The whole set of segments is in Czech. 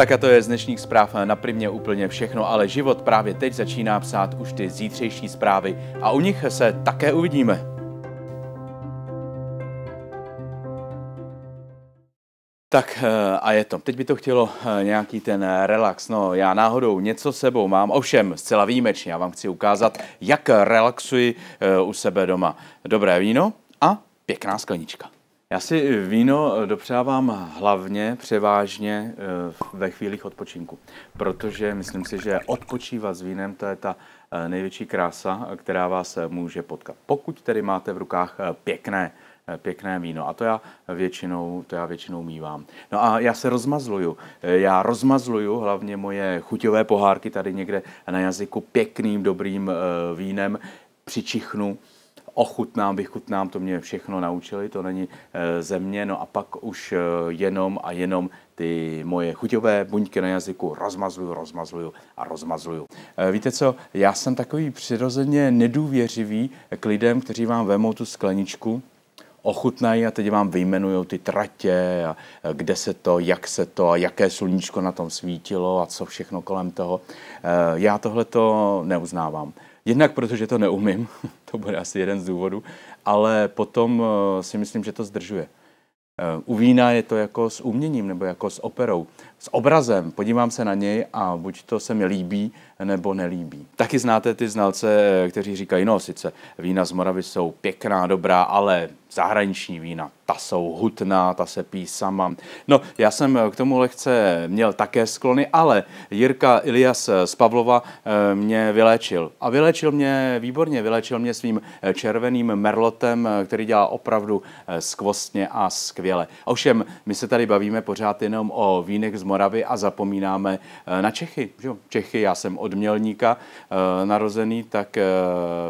Tak a to je z dnešních zpráv na primě úplně všechno, ale život právě teď začíná psát už ty zítřejší zprávy a u nich se také uvidíme. Tak eh, a je to. Teď by to chtělo eh, nějaký ten eh, relax. No, já náhodou něco sebou mám, ovšem zcela výjimečně. Já vám chci ukázat, jak relaxuji u sebe doma. Dobré víno a pěkná sklenička. Já si eh, víno eh, dopřávám hlavně, převážně eh, ve chvílích odpočinku, protože myslím si, že odpočívat s vínem to je ta největší krása, která vás může potkat. Pokud tedy máte v rukách pěkné pěkné víno. A to já většinou, to já většinou mívám. No a já se rozmazluju. Já rozmazluju hlavně moje chuťové pohárky tady někde na jazyku pěkným, dobrým vínem. Přičichnu, ochutnám, vychutnám, to mě všechno naučili, to není eh, země, no a pak už eh, jenom a jenom ty moje chuťové buňky na jazyku rozmazluju, rozmazluju a rozmazluju. Eh, víte co, já jsem takový přirozeně nedůvěřivý k lidem, kteří vám vemou tu skleničku, ochutnají a teď vám vyjmenují ty tratě, a kde se to, jak se to, a jaké sluníčko na tom svítilo a co všechno kolem toho. Já tohle to neuznávám. Jednak protože to neumím, to bude asi jeden z důvodů, ale potom eh, si myslím, že to zdržuje. Eh, u vína je to jako s uměním nebo jako s operou, s obrazem. Podívám se na něj a buď to se mi líbí, nebo nelíbí. Taky znáte ty znalce, eh, kteří říkají, no sice vína z Moravy jsou pěkná, dobrá, ale zahraniční vína, ta jsou hutná, ta se pí sama. No, já jsem eh, k tomu lehce měl také sklony, ale Jirka Ilias eh, z Pavlova eh, mě vyléčil. A vyléčil mě výborně, vyléčil mě svým červeným merlotem, který dělá opravdu skvostně a skvěle. Ovšem, my se tady bavíme pořád jenom o vínech z Moravy a zapomínáme na Čechy. Že? Čechy, já jsem od Mělníka narozený, tak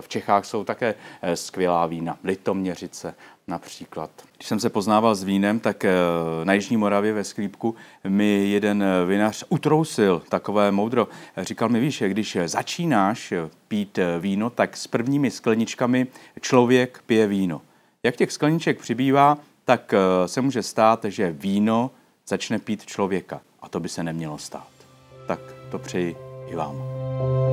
v Čechách jsou také skvělá vína. Litoměřice, například. Když jsem se poznával s vínem, tak eh, na Jižní Moravě ve Sklípku mi jeden eh, vinař utrousil takové moudro. Říkal mi, víš, když začínáš eh, pít víno, tak s prvními skleničkami člověk pije víno. Jak těch skleniček přibývá, tak se může stát, že víno začne pít člověka. A to by se nemělo stát. Tak to přeji i vám.